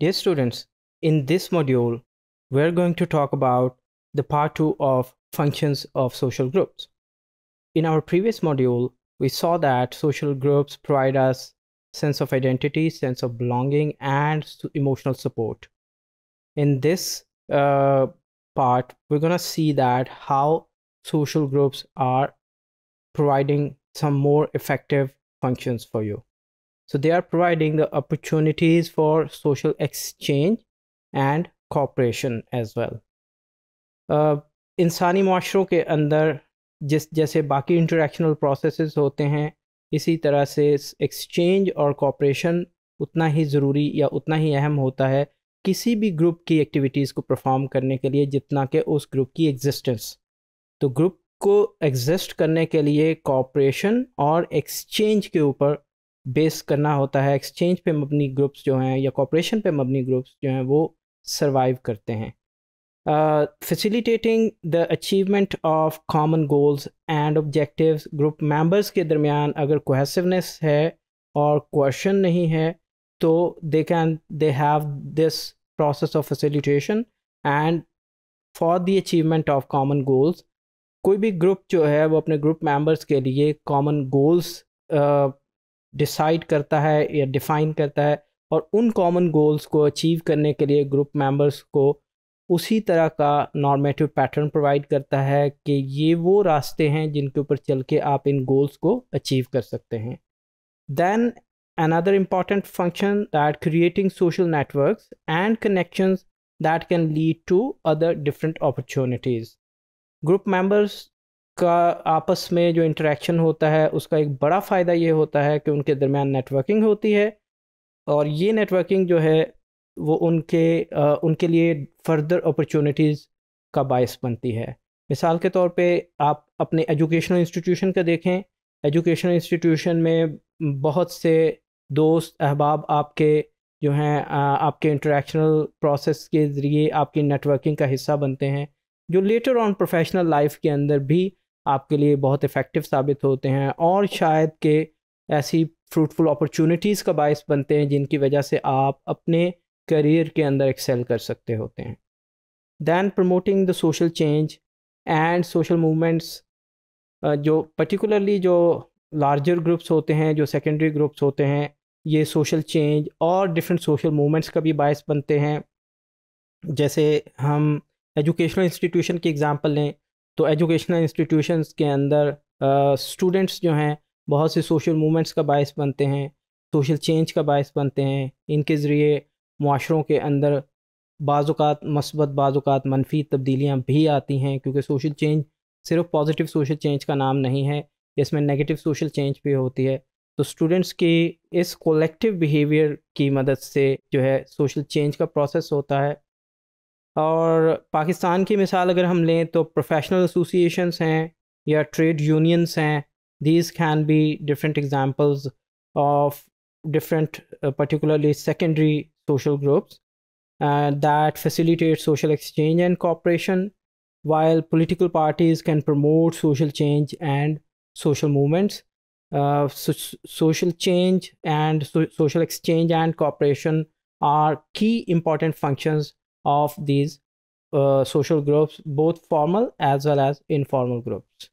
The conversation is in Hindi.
Dear students, in this module, we're going to talk about the part 2 of functions of social groups. In our previous module, we saw that social groups provide us sense of identity, sense of belonging, and emotional support. In this uh, part, we're going to see that how social groups are providing some more effective functions for you. So they are providing the opportunities for social exchange and cooperation as well. Uh, इंसानी माशरों के अंदर जिस जैसे बाकी इंटरेक्शनल प्रोसेसेस होते हैं इसी तरह से एक्सचेंज और कॉपरेशन उतना ही ज़रूरी या उतना ही अहम होता है किसी भी ग्रुप की एक्टिविटीज़ को परफॉर्म करने के लिए जितना के उस ग्रुप की एग्जिस्टेंस तो ग्रुप को एग्जिस्ट करने के लिए कॉपरेशन और एक्सचेंज के ऊपर बेस करना होता है एक्सचेंज पे मबनी ग्रुप्स जो हैं या कॉपरेशन पे मबनी ग्रुप्स जो हैं वो सर्वाइव करते हैं facilitating the achievement of common goals and objectives group members के दरमियान अगर कोहेसिवनेस है और क्वेश्चन नहीं है तो they can they have this process of facilitation and for the achievement of common goals कोई भी ग्रुप जो है वो अपने ग्रुप मेंबर्स के लिए कॉमन गोल्स डिसाइड करता है या डिफाइन करता है और उन कॉमन गोल्स को अचीव करने के लिए ग्रुप मेंबर्स को उसी तरह का नॉर्मेटिव पैटर्न प्रोवाइड करता है कि ये वो रास्ते हैं जिनके ऊपर चल के आप इन गोल्स को अचीव कर सकते हैं then another important function that creating social network and connection that can lead to other different opportunities group members का आपस में जो इंटरेक्शन होता है उसका एक बड़ा फ़ायदा ये होता है कि उनके दरमियान नेटवर्किंग होती है और ये नेटवर्किंग जो है वो उनके आ, उनके लिए फर्दर अपॉर्चुनिटीज़ का बायस बनती है मिसाल के तौर पे आप अपने एजुकेशनल इंस्टीट्यूशन का देखें एजुकेशनल इंस्टीट्यूशन में बहुत से दोस्त अहबाब आपके जो हैं आपके इंटरेक्शनल प्रोसेस के ज़रिए आपकी नेटवर्किंग का हिस्सा बनते हैं जो लेटर ऑन प्रोफेशनल लाइफ के अंदर भी आपके लिए बहुत इफ़ेक्टिव साबित होते हैं और शायद के ऐसी फ्रूटफुल अपॉर्चुनिटीज़ का बायस बनते हैं जिनकी वजह से आप अपने करियर के अंदर एक्सेल कर सकते होते हैं then promoting the social change and social movements जो पर्टिकुलरली जो लार्जर ग्रुप्स होते हैं जो सेकेंडरी ग्रुप्स होते हैं ये सोशल चेंज और डिफरेंट सोशल मूवमेंट्स का भी बायस बनते हैं जैसे हम एजुकेशनल इंस्टीट्यूशन की एग्ज़ाम्पल लें तो एजुकेशनल इंस्टीट्यूशंस के अंदर स्टूडेंट्स जो हैं बहुत से सोशल मूवमेंट्स का बायस बनते हैं सोशल चेंज का बायस बनते हैं इनके ज़रिए माशरों के अंदर बाज़ात मस्बत बाज़ात मनफी तब्दीलियाँ भी आती हैं क्योंकि सोशल चेंज सिर्फ पॉजिटिव सोशल चेंज का नाम नहीं है इसमें नेगेटिव सोशल चेंज भी होती है तो स्टूडेंट्स की इस कोलेक्टिव बिहेवियर की मदद से जो है सोशल चेंज का प्रोसेस होता है और पाकिस्तान की मिसाल अगर हम लें तो प्रोफेशनल एसोसिएशन हैं या ट्रेड यूनियंस हैं these can be different examples of different particularly secondary social groups that facilitate social exchange and cooperation while political parties can promote social change and social movements social change and social exchange and cooperation are key important functions of these uh, social groups both formal as well as informal groups